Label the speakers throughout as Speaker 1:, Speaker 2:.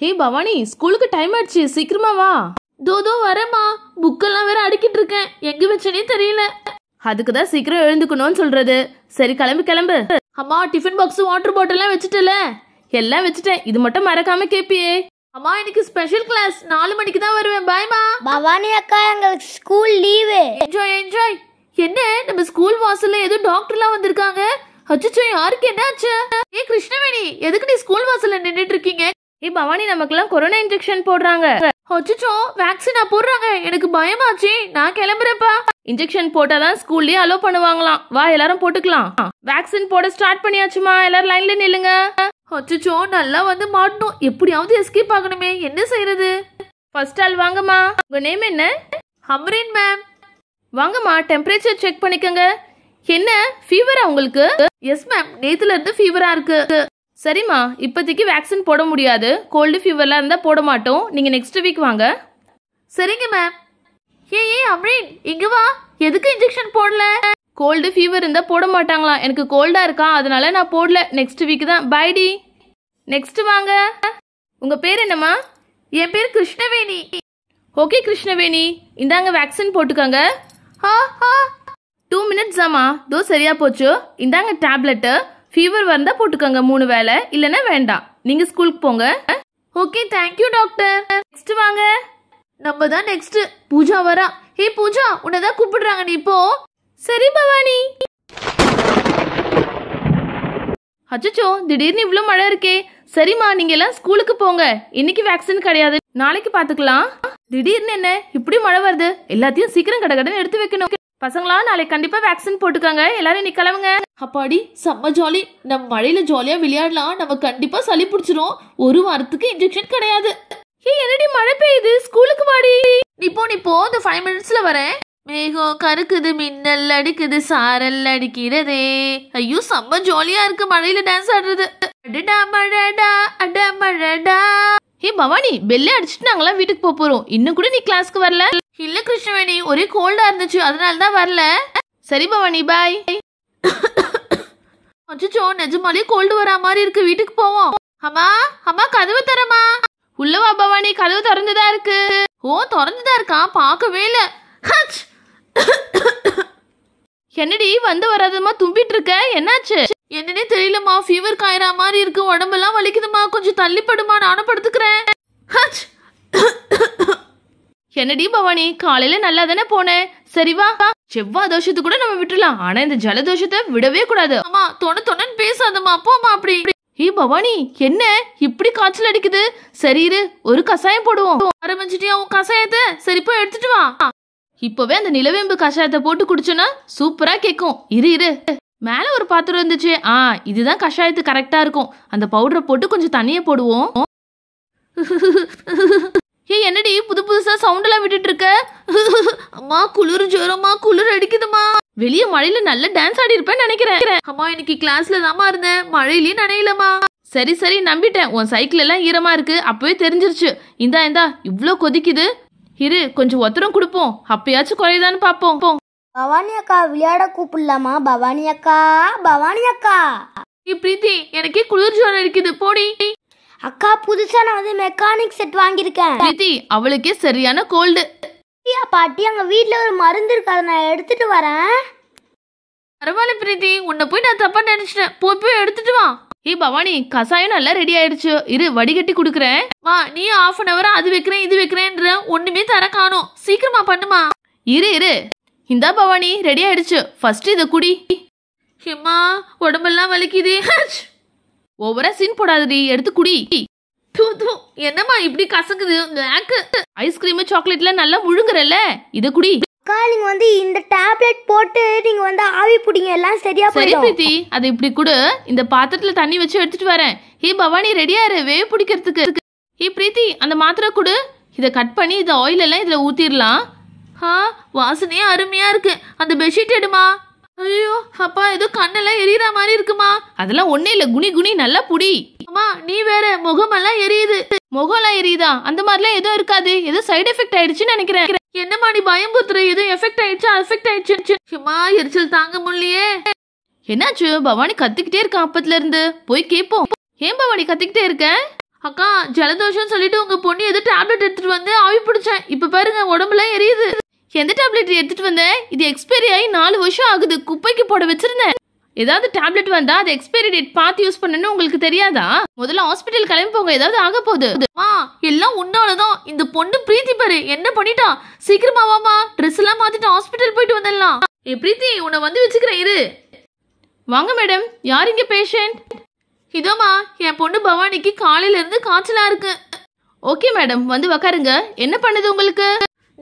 Speaker 1: ஹே பவானி ஸ்கூலுக்கு டைம் ஆயிடுச்சு சீக்கிரமா வா தோதோ வரேம்மா புக்கெல்லாம் வேற அடிக்கிட்டு இருக்கேன் எங்க வச்சனே தெரியல அதுக்கு தான் சீக்கிரம் எழுந்துக்கணும்னு சொல்றது சரி கிளம்பு கிளம்பு அம்மா டிஃபன் பாக்ஸ் வாட்டர் பாட்டில்லாம் வச்சுட்டல எல்லாம் வச்சுட்டேன் இது மட்டும் மறக்காம கேப்பியே அம்மா எனக்கு ஸ்பெஷல் கிளாஸ் நாலு மணிக்கு தான் வருவேன் பாய்மா பவானி அக்கா எங்களுக்கு ஸ்கூல் லீவு என்ஜாய் என்ஜாய் என்ன நம்ம ஸ்கூல் வாசல்ல ஏதோ டாக்டர்லாம் வந்திருக்காங்க அச்சோ யாருக்கு என்ன ஆச்சு ஏ கிருஷ்ணவேணி எதுக்கு நீ ஸ்கூல் வாசல்ல நின்றுட்டு இருக்கீங்க ஏ பவானி நமக்குலாம் கொரோனா இன்ஜெக்ஷன் போடுறாங்க அச்சோ வேக்சினா போடுறாங்க எனக்கு பயமாச்சு நான் கிளம்புறப்பா இன்ஜெக்ஷன் போட்டாதான் ஸ்கூல்லயே அலோ பண்ணுவாங்களாம் வா எல்லாரும் போட்டுக்கலாம் வேக்சின் போட ஸ்டார்ட் பண்ணியாச்சுமா எல்லாரும் லைன்ல நில்லுங்க அச்சோ நல்லா வந்து மாட்டணும் எப்படியாவது எஸ்கேப் ஆகணுமே என்ன செய்யறது ஃபர்ஸ்ட் ஆல் வாங்கம்மா உங்க நேம் என்ன அம்ரின் மேம் வாங்கம்மா டெம்பரேச்சர் செக் பண்ணிக்கோங்க என்ன ஃபீவரா உங்களுக்கு எஸ் மேம் நேத்துல இருந்து ஃபீவரா இருக்கு சரிம்மா இப்போதைக்கு வேக்சின் போட முடியாது கோல்டு ஃபீவர்லாம் இருந்தால் போட மாட்டோம் நீங்கள் நெக்ஸ்ட் வீக் வாங்க சரிங்க மேம் ஏ ஏ அம்ரீன் இங்கே வா எதுக்கு இன்ஜெக்ஷன் போடல கோல்டு ஃபீவர் இருந்தால் போட மாட்டாங்களா எனக்கு கோல்டாக இருக்கா அதனால நான் போடல நெக்ஸ்ட் வீக் தான் பைடி டி நெக்ஸ்ட் வாங்க உங்கள் பேர் என்னம்மா என் பேர் கிருஷ்ணவேணி ஓகே கிருஷ்ணவேணி இந்தாங்க வேக்சின் போட்டுக்கோங்க ஹா ஹா டூ மினிட்ஸ் ஆமா தோ சரியாக போச்சு இந்தாங்க டேப்லெட்டு ஃபீவர் வந்தால் போட்டுக்கோங்க மூணு வேலை இல்லைன்னா வேண்டாம் நீங்கள் ஸ்கூலுக்கு போங்க ஓகே தேங்க்யூ டாக்டர் நெக்ஸ்ட் வாங்க நம்ம தான் நெக்ஸ்ட் பூஜா வரா ஹே பூஜா உன்னை தான் கூப்பிடுறாங்க நீ இப்போ சரி பவானி அச்சோ திடீர்னு இவ்வளோ மழை இருக்கே சரிம்மா நீங்க எல்லாம் ஸ்கூலுக்கு போங்க இன்னைக்கு வேக்சின் கிடையாது நாளைக்கு பாத்துக்கலாம் திடீர்னு என்ன இப்படி மழை வருது எல்லாத்தையும் சீக்கிரம் கடகடன்னு எடுத்து வைக்கணும் பசங்களா நாளைக்கு கண்டிப்பா வேக்சின் போட்டுக்காங்க எல்லாரும் நீ கிளம்புங்க அப்பாடி செம்ம ஜாலி நம்ம மழையில ஜாலியா விளையாடலாம் நம்ம கண்டிப்பா சளி பிடிச்சிரும் ஒரு வாரத்துக்கு இன்ஜெக்ஷன் கிடையாது என்னடி மழை பெய்யுது ஸ்கூலுக்கு வாடி நீ போ நீ போ இந்த ஃபைவ் மினிட்ஸ்ல வரேன் மேகம் கருக்குது மின்னல் அடிக்குது சாரல் அடிக்கிறதே ஐயோ செம்ம ஜாலியா இருக்கு மழையில டான்ஸ் ஆடுறது அடடா மழடா அட மழடா ஹே பவானி பெல்லே அடிச்சுட்டு நாங்களாம் வீட்டுக்கு போக போறோம் இன்னும் கூட நீ கிளாஸ்க்கு வரல இல்ல கிருஷ்ணவேணி ஒரே கோல்டாக இருந்துச்சு அதனால தான் வரல சரி பவானி பாய் அச்சோ நிஜமாலே கோல்டு வரா மாதிரி இருக்கு வீட்டுக்கு போவோம் அம்மா அம்மா கதவு தரமா உள்ளவா பவானி கதவு திறந்துதான் இருக்கு ஓ திறந்துதான் இருக்கா பார்க்கவே இல்ல என்னடி வந்து வராதமா தும்பிட்டு இருக்க என்னாச்சு என்னன்னே தெரியலமா ஃபீவர் காயற மாதிரி இருக்கு உடம்பெல்லாம் வலிக்குதுமா கொஞ்சம் தள்ளிப்படுமா நானும் படுத்துக்கிறேன் என்னடி பவானி காலையில நல்லா தானே போனேன் சரிவா செவ்வாய் தோஷத்து கூட நம்ம விட்டுலாம் ஆனா இந்த ஜலதோஷத்தை விடவே கூடாது ஆமா தொண தொண்ணு பேசாதம்மா போமா அப்படி ஏய் பவானி என்ன இப்படி காய்ச்சல் அடிக்குது இரு ஒரு கஷாயம் போடுவோம் ஆரம்பிச்சுட்டியா உன் கஷாயத்தை சரிப்போ எடுத்துட்டு வா இப்பவே அந்த நிலவேம்பு கஷாயத்தை போட்டு குடிச்சோன்னா சூப்பரா கேக்கும் இரு இரு மேல ஒரு பாத்திரம் இருந்துச்சு ஆ இதுதான் கஷாயத்து கரெக்டா இருக்கும் அந்த பவுடரை போட்டு கொஞ்சம் தண்ணிய போடுவோம் ஏ என்னடி புது புதுசாக சவுண்டெல்லாம் விட்டுட்டு இருக்க அம்மா குளிர் ஜோரமா குளிர் அடிக்குதுமா வெளியே மழையில நல்ல டான்ஸ் ஆடி இருப்பேன் நினைக்கிறேன் அம்மா இன்னைக்கு கிளாஸ்ல தாமா இருந்தேன் மழையிலயும் நனையிலமா சரி சரி நம்பிட்டேன் உன் சைக்கிள் எல்லாம் ஈரமா இருக்கு அப்பவே தெரிஞ்சிருச்சு இந்தா இந்தா இவ்வளோ கொதிக்குது இரு கொஞ்சம் ஒத்தரம் கொடுப்போம் அப்பயாச்சும் குறையுதான்னு பார்ப்போம் பவானி அக்கா விளையாட கூப்பிடலாமா பவானி அக்கா பவானி அக்கா பிரீத்தி எனக்கே குளிர் ஜோரம் அடிக்குது போடி அக்கா புதுசா நான் வந்து மெக்கானிக் செட் வாங்கியிருக்கேன் பிரீத்தி அவளுக்கே சரியான கோல்டு ஐயா பாட்டி அங்க வீட்டுல ஒரு மருந்து இருக்கு அதை நான் எடுத்துட்டு வரேன் பரவாயில்ல பிரீத்தி உன்னை போய் நான் தப்பா நினைச்சிட்டேன் போய் போய் எடுத்துட்டு வா ஏ பவானி கசாயம் நல்லா ரெடி ஆயிடுச்சு இரு வடிகட்டி குடுக்குறேன் வா நீ ஆஃப் அன் ஹவரா அது வைக்கிறேன் இது வைக்கிறேன்ற ஒண்ணுமே தர காணும் சீக்கிரமா பண்ணுமா இரு இரு இந்தா பவானி ரெடி ஆயிடுச்சு ஃபர்ஸ்ட் இதை குடி ஹிமா உடம்பெல்லாம் வலிக்குது ஓவரா சீன் போடாதடி எடுத்து குடி என்னம்மா இப்படி கசங்குது ஐஸ்கிரீம் சாக்லேட்ல நல்லா முழுங்குறல்ல இத குடி அக்கா நீங்க வந்து இந்த டேப்லெட் போட்டு நீங்க வந்து ஆவி பிடிங்க எல்லாம் சரியா போயிடும் பிரீத்தி அதை இப்படி கூட இந்த பாத்திரத்துல தண்ணி வச்சு எடுத்துட்டு வரேன் ஹே பவானி ரெடியா இரு வேவ் பிடிக்கிறதுக்கு ஹே பிரீத்தி அந்த மாத்திரை கொடு இதை கட் பண்ணி இதை ஆயில் எல்லாம் இதுல ஊத்திரலாம் ஆ வாசனையே அருமையா இருக்கு அந்த பெட்ஷீட் எடுமா ஐயோ அப்பா ஏதோ கண்ணெல்லாம் எரியற மாதிரி இருக்குமா அதெல்லாம் ஒண்ணே இல்ல குனி குனி நல்லா புடி அம்மா நீ வேற முகமெல்லாம் எரியுது முகம்லாம் எரியுதா அந்த மாதிரிலாம் எதுவும் இருக்காது ஏதோ சைடு எஃபெக்ட் ஆயிடுச்சுன்னு நினைக்கிறேன் என்னம்மா நீ பயம்புத்துற ஏதோ எஃபெக்ட் ஆயிடுச்சா அஃபெக்ட் ஆயிடுச்சு சும்மா எரிச்சல் தாங்க முடியலையே என்னாச்சு பவானி கத்திக்கிட்டே இருக்கான் அப்பத்துல இருந்து போய் கேட்போம் ஏன் பவானி கத்திக்கிட்டே இருக்க அக்கா ஜலதோஷம் சொல்லிட்டு உங்க பொண்ணு ஏதோ டேப்லெட் எடுத்துட்டு வந்து ஆவி பிடிச்சேன் இப்ப பாருங்க உடம்புலாம் எரியுது எந்த டேப்லெட் எடுத்துகிட்டு வந்த இது எக்ஸ்பைரி ஆகி நாலு வருஷம் ஆகுது குப்பைக்கு போட வச்சிருந்தேன் ஏதாவது டேப்லெட் வந்தா அது எக்ஸ்பைரி டேட் பார்த்து யூஸ் பண்ணணும் உங்களுக்கு தெரியாதா முதல்ல ஹாஸ்பிட்டல் கிளம்பி போங்க ஏதாவது ஆக போகுது ஆ எல்லாம் உன்னாலதான் இந்த பொண்ணு பிரீத்தி பாரு என்ன பண்ணிட்டா சீக்கிரமா வாமா ட்ரெஸ் எல்லாம் மாத்திட்டு ஹாஸ்பிட்டல் போயிட்டு வந்துடலாம் ஏ பிரீத்தி உன்னை வந்து வச்சுக்கிறேன் இரு வாங்க மேடம் யார் இங்க பேஷண்ட் இதோமா என் பொண்ணு பவானிக்கு காலையில இருந்து காய்ச்சலா இருக்கு ஓகே மேடம் வந்து உக்காருங்க என்ன பண்ணுது உங்களுக்கு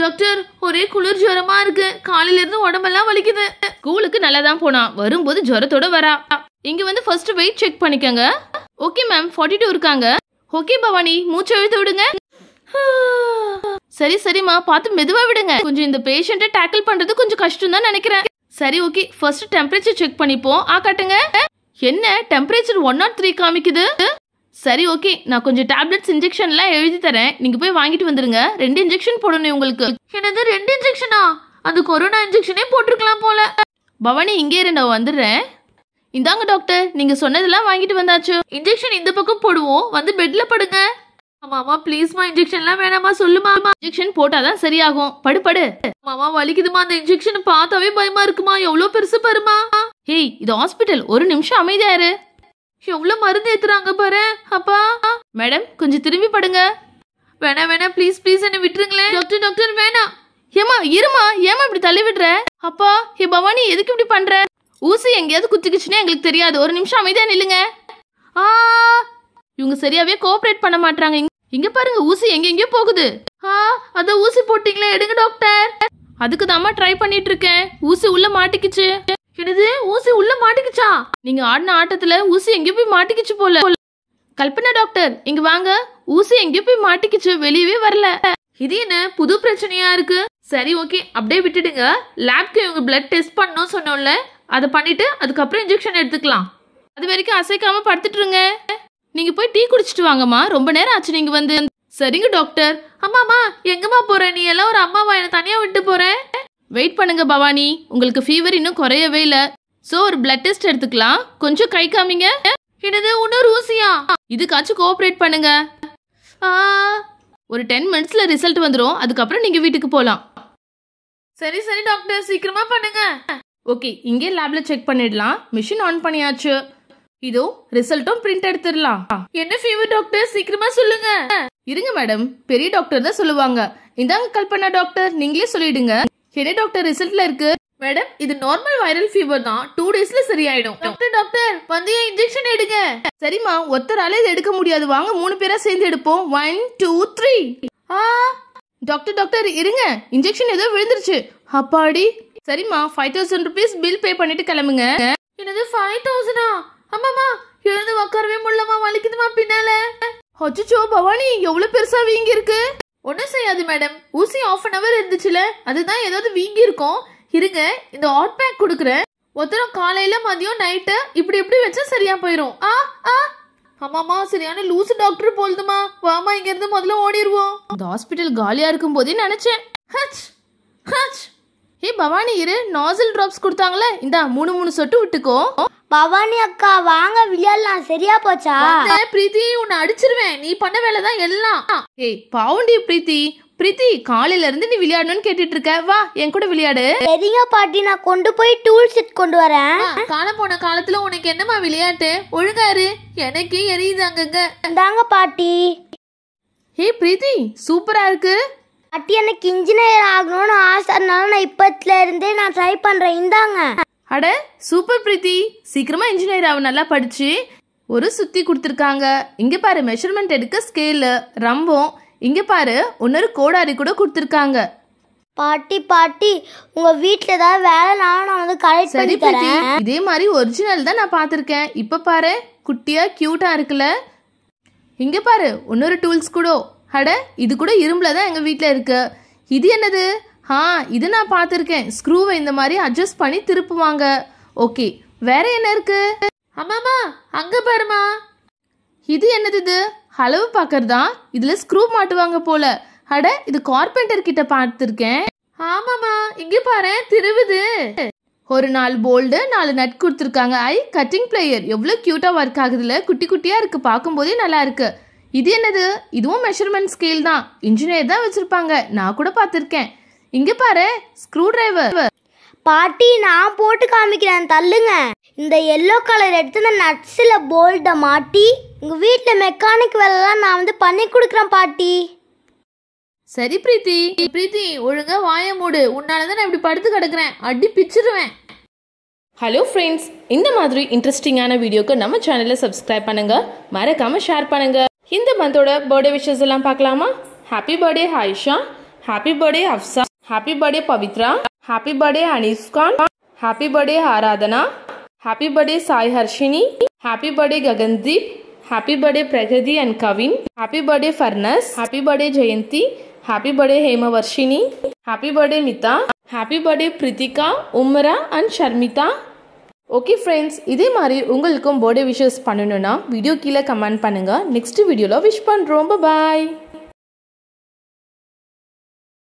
Speaker 1: டாக்டர் ஒரே குளிர் ஜுரமா இருக்கு காலையில இருந்து உடம்பெல்லாம் வலிக்குது ஸ்கூலுக்கு நல்லா தான் போனா வரும்போது ஜுரத்தோட வரா இங்க வந்து ஃபர்ஸ்ட் வெயிட் செக் பண்ணிக்கங்க ஓகே மேம் ஃபார்ட்டி டூ இருக்காங்க ஓகே பவானி மூச்சு எழுத்து விடுங்க சரி சரிம்மா பார்த்து மெதுவா விடுங்க கொஞ்சம் இந்த பேஷண்ட்டை டேக்கிள் பண்றது கொஞ்சம் கஷ்டம் தான் நினைக்கிறேன் சரி ஓகே ஃபர்ஸ்ட் டெம்பரேச்சர் செக் பண்ணிப்போம் ஆ காட்டுங்க என்ன டெம்பரேச்சர் ஒன் நாட் த்ரீ காமிக்குது சரி ஓகே நான் கொஞ்சம் டேப்லெட்ஸ் இன்ஜெக்ஷன்லாம் எழுதி தரேன் நீங்கள் போய் வாங்கிட்டு வந்துடுங்க ரெண்டு இன்ஜெக்ஷன் போடணும் உங்களுக்கு என்னது ரெண்டு இன்ஜெக்ஷனா அந்த கொரோனா இன்ஜெக்ஷனே போட்டிருக்கலாம் போல பவானி இங்கே இரு நான் வந்துடுறேன் இந்தாங்க டாக்டர் நீங்கள் சொன்னதெல்லாம் வாங்கிட்டு வந்தாச்சு இன்ஜெக்ஷன் இந்த பக்கம் போடுவோம் வந்து பெட்டில் படுங்க மாமா ப்ளீஸ்மா இன்ஜெக்ஷன்லாம் வேணாமா சொல்லுமா இன்ஜெக்ஷன் போட்டாதான் சரியாகும் படு படு மாமா வலிக்குதுமா அந்த இன்ஜெக்ஷன் பார்த்தாவே பயமா இருக்குமா எவ்வளோ பெருசு பருமா ஹேய் இது ஹாஸ்பிட்டல் ஒரு நிமிஷம் அமைதியாரு எவ்வளோ மருந்து ஏத்துறாங்க பாரு அப்பா மேடம் கொஞ்சம் திரும்பி படுங்க வேணா வேணா ப்ளீஸ் ப்ளீஸ் என்ன விட்டுருங்களேன் டாக்டர் டாக்டர் வேணாம் ஏமா இருமா ஏமா இப்படி தள்ளி விடுற அப்பா ஏ பவானி எதுக்கு இப்படி பண்ற ஊசி எங்கேயாவது குத்திக்குச்சுன்னா எங்களுக்கு தெரியாது ஒரு நிமிஷம் அமைதியா நில்லுங்க ஆ இவங்க சரியாவே கோஆபரேட் பண்ண மாட்டாங்க இங்க பாருங்க ஊசி எங்கெங்கயோ போகுது ஆ அத ஊசி போட்டீங்களே எடுங்க டாக்டர் அதுக்கு தான் ட்ரை பண்ணிட்டு இருக்கேன் ஊசி உள்ள மாட்டிக்கிச்சு என்னது ஊசி உள்ள மாட்டிக்குச்சா நீங்க ஆடின ஆட்டத்துல ஊசி எங்கேயோ போய் மாட்டிக்குச்சு போல கல்பனா டாக்டர் இங்க வாங்க ஊசி எங்கேயோ போய் மாட்டிக்குச்சு வெளியவே வரல இது என்ன புது பிரச்சனையா இருக்கு சரி ஓகே அப்படியே விட்டுடுங்க லேப்க்கு இவங்க பிளட் டெஸ்ட் பண்ணோம் சொன்னோம்ல அதை பண்ணிட்டு அதுக்கப்புறம் இன்ஜெக்ஷன் எடுத்துக்கலாம் அது வரைக்கும் அசைக்காம படுத்துட்டுருங்க நீங்க போய் டீ குடிச்சிட்டு வாங்கம்மா ரொம்ப நேரம் ஆச்சு நீங்க வந்து சரிங்க டாக்டர் அம்மாமா எங்கம்மா போற நீ எல்லாம் ஒரு அம்மாவா என்ன தனியா விட்டு போற வெயிட் பண்ணுங்க பவானி உங்களுக்கு ஃபீவர் இன்னும் குறையவே இல்லை ஸோ ஒரு பிளட் டெஸ்ட் எடுத்துக்கலாம் கொஞ்சம் கை காமிங்க என்னது இன்னும் ஊசியா இதுக்காச்சும் கோஆப்ரேட் பண்ணுங்க ஒரு டென் மினிட்ஸில் ரிசல்ட் வந்துடும் அதுக்கப்புறம் நீங்கள் வீட்டுக்கு போகலாம் சரி சரி டாக்டர் சீக்கிரமாக பண்ணுங்க ஓகே இங்கே லேப்ல செக் பண்ணிடலாம் மிஷின் ஆன் பண்ணியாச்சு இதோ ரிசல்ட்டும் பிரிண்ட் எடுத்துடலாம் என்ன ஃபீவர் டாக்டர் சீக்கிரமா சொல்லுங்க இருங்க மேடம் பெரிய டாக்டர் தான் சொல்லுவாங்க இந்தாங்க கல்பனா டாக்டர் நீங்களே சொல்லிடுங்க ஹெடே டாக்டர் ரிசல்ட்ல இருக்கு மேடம் இது நார்மல் வைரல் ஃபீவர் தான் டூ டேஸ்ல சரியாயிடும் டாக்டர் டாக்டர் வந்து இன்ஜெக்ஷன் எடுங்க சரிம்மா ஒத்தரால இது எடுக்க முடியாது வாங்க மூணு பேரா சேர்ந்து எடுப்போம் one two three doctor doctor இருங்க இன்ஜெக்ஷன் ஏதோ விழுந்துருச்சு அப்பாடி சரிம்மா five thousand rupees bill pay பண்ணிட்டு கிளம்புங்க என்னது ஃபைவ் தௌசண்டா ஆமாமா எழுந்து உட்காரவே முடியலமா வலிக்குதுமா பின்னால அச்சோ பவானி எவ்வளவு பெருசா வீங்கி இருக்கு ஒன்றும் செய்யாது மேடம் ஊசி ஆஃப் அன் அவர் இருந்துச்சுல அதுதான் ஏதாவது வீங்கியிருக்கோம் இருக்கும் இருங்க இந்த ஹாட் பேக் கொடுக்குறேன் ஒருத்தரம் காலையில மதியம் நைட்டு இப்படி எப்படி வச்சா சரியா போயிடும் ஆ ஆ ஆமாமா சரியான லூசு டாக்டர் போல்துமா வாமா இங்க இருந்து முதல்ல ஓடிடுவோம் இந்த ஹாஸ்பிட்டல் காலியா இருக்கும் போதே நினைச்சேன் ஹச் ஹச் ஹே பவானி இரு நாசில் ட்ராப்ஸ் கொடுத்தாங்களே இந்த மூணு மூணு சொட்டு விட்டுக்கோ பவானி அக்கா வாங்க விளையாடலாம் சரியா போச்சா பிரீத்தி உன்னை அடிச்சிருவேன் நீ பண்ண வேலை தான் எல்லாம் ஏய் பாவுண்டி பிரீத்தி பிரீத்தி காலையில இருந்து நீ விளையாடணும்னு கேட்டுட்டு இருக்க வா என் கூட விளையாடு சரிங்க பாட்டி நான் கொண்டு போய் டூல் செட் கொண்டு வரேன் காலம் போன காலத்துல உனக்கு என்னமா விளையாட்டு ஒழுங்கா இரு எனக்கே எரியுது அங்கங்க இந்தாங்க பாட்டி ஏய் பிரீத்தி சூப்பரா இருக்கு அட்டி எனக்கு இன்ஜினியர் ஆகணும்னு ஆசைனால நான் இப்பத்துல இருந்தே நான் ட்ரை பண்றேன் இந்தாங்க அட சூப்பர் பிரீத்தி சீக்கிரமா இன்ஜினியர் ஆக நல்லா படிச்சு ஒரு சுத்தி கொடுத்துருக்காங்க இங்க பாரு மெஷர்மெண்ட் எடுக்க ஸ்கேலு ரம்பம் இங்க பாரு இன்னொரு கோடாரி கூட கொடுத்துருக்காங்க பாட்டி பாட்டி உங்க வீட்ல ஏதாவது வேலை நான் வந்து கலெக்ட் சரி பண்ணி பிரீத்தி தரேன் இதே மாதிரி ஒரிஜினல் தான் நான் பார்த்துருக்கேன் இப்போ பாரு குட்டியா கியூட்டா இருக்குல்ல இங்க பாரு இன்னொரு டூல்ஸ் கூட அட இது கூட இரும்பில் தான் எங்கள் வீட்டில் இருக்கு இது என்னது ஆ இது நான் பார்த்துருக்கேன் ஸ்க்ரூவை இந்த மாதிரி அட்ஜஸ்ட் பண்ணி திருப்புவாங்க ஓகே வேற என்ன இருக்கு ஆமாம்மா அங்கே பாருமா இது என்னது இது அளவு தான் இதில் ஸ்க்ரூ மாட்டுவாங்க போல அட இது கார்பெண்டர் கிட்ட பார்த்துருக்கேன் ஆமாம்மா இங்கே பாரு திருவுது ஒரு நாலு போல்டு நாலு நட் கொடுத்துருக்காங்க ஐ கட்டிங் பிளேயர் எவ்வளோ க்யூட்டாக ஒர்க் ஆகுதுல குட்டி குட்டியாக இருக்குது பார்க்கும்போதே நல்லா இருக்குது இது என்னது இதுவும் மெஷர்மெண்ட் ஸ்கேல் தான் இன்ஜினியர் தான் வச்சுருப்பாங்க நான் கூட பார்த்துருக்கேன் இங்கே பாரு ஸ்க்ரூ டிரைவர் பாட்டி நான் போட்டு காமிக்கிறேன் தள்ளுங்க இந்த எல்லோ கலர் எடுத்து இந்த நட்ஸில் போல்ட்டை மாட்டி உங்கள் வீட்டில் மெக்கானிக் வேலைலாம் நான் வந்து பண்ணி கொடுக்குறேன் பாட்டி சரி பிரீத்தி பிரீத்தி ஒழுங்கா வாய மூடு உன்னால தான் நான் இப்படி படுத்து கிடக்குறேன் அடி பிச்சிருவேன் ஹலோ ஃப்ரெண்ட்ஸ் இந்த மாதிரி இன்ட்ரெஸ்டிங்கான வீடியோக்கு நம்ம சேனலை சப்ஸ்கிரைப் பண்ணுங்கள் மறக்காமல் ஷேர் பண்ணுங்கள் இந்த மாந்தோட बर्थडे விஷஸ் எல்லாம் பார்க்கலாம்மா happy birthday Haisha happy birthday अफ សា happy birthday Pavithra happy birthday அனீஸ்கன் ஹேப்பி பர்தே ஹராதனை happy birthday Sai Harshini happy birthday Gagandeep happy birthday Pragathi and Kavin happy birthday Farnaz happy birthday Jayanthi happy birthday Hemavarshini happy birthday Mitali happy birthday Prathika Umra and Sharmita okay friends இதே மாதிரி உங்களுக்கும் birthday wishes பண்ணணுன்னா video கீழே comment பண்ணுங்கள் next வீடியோவில் wish பண்ணுறோம் பாய்